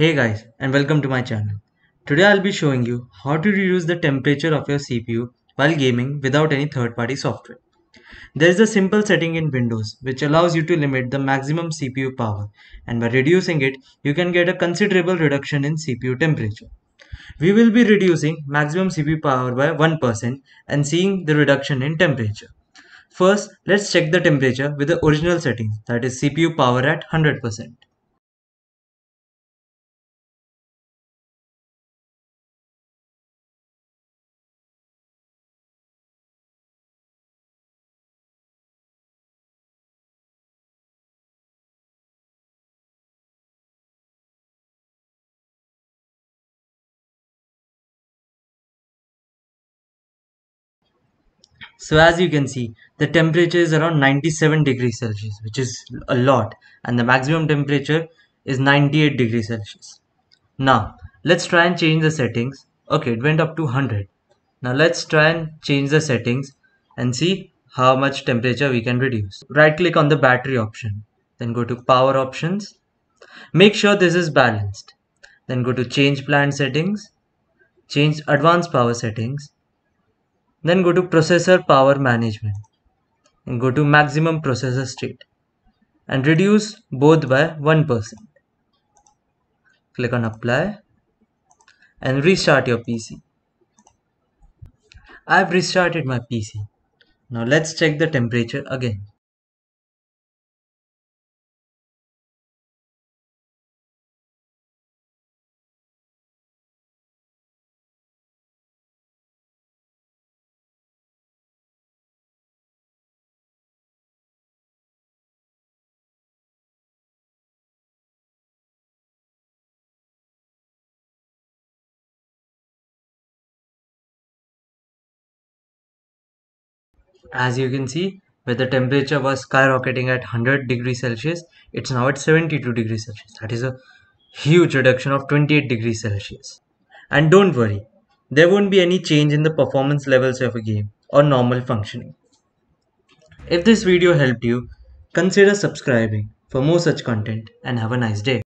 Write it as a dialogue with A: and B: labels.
A: Hey guys and welcome to my channel. Today I'll be showing you how to reduce the temperature of your CPU while gaming without any third-party software. There is a simple setting in Windows which allows you to limit the maximum CPU power and by reducing it you can get a considerable reduction in CPU temperature. We will be reducing maximum CPU power by 1% and seeing the reduction in temperature. First, let's check the temperature with the original settings that is CPU power at 100%. So as you can see, the temperature is around 97 degrees Celsius, which is a lot. And the maximum temperature is 98 degrees Celsius. Now, let's try and change the settings. Okay, it went up to 100. Now let's try and change the settings and see how much temperature we can reduce. Right click on the battery option. Then go to power options. Make sure this is balanced. Then go to change Plan settings. Change advanced power settings then go to processor power management and go to maximum processor state and reduce both by 1%. Click on apply and restart your PC. I've restarted my PC. Now let's check the temperature again. as you can see where the temperature was skyrocketing at 100 degrees celsius it's now at 72 degrees celsius that is a huge reduction of 28 degrees celsius and don't worry there won't be any change in the performance levels of a game or normal functioning if this video helped you consider subscribing for more such content and have a nice day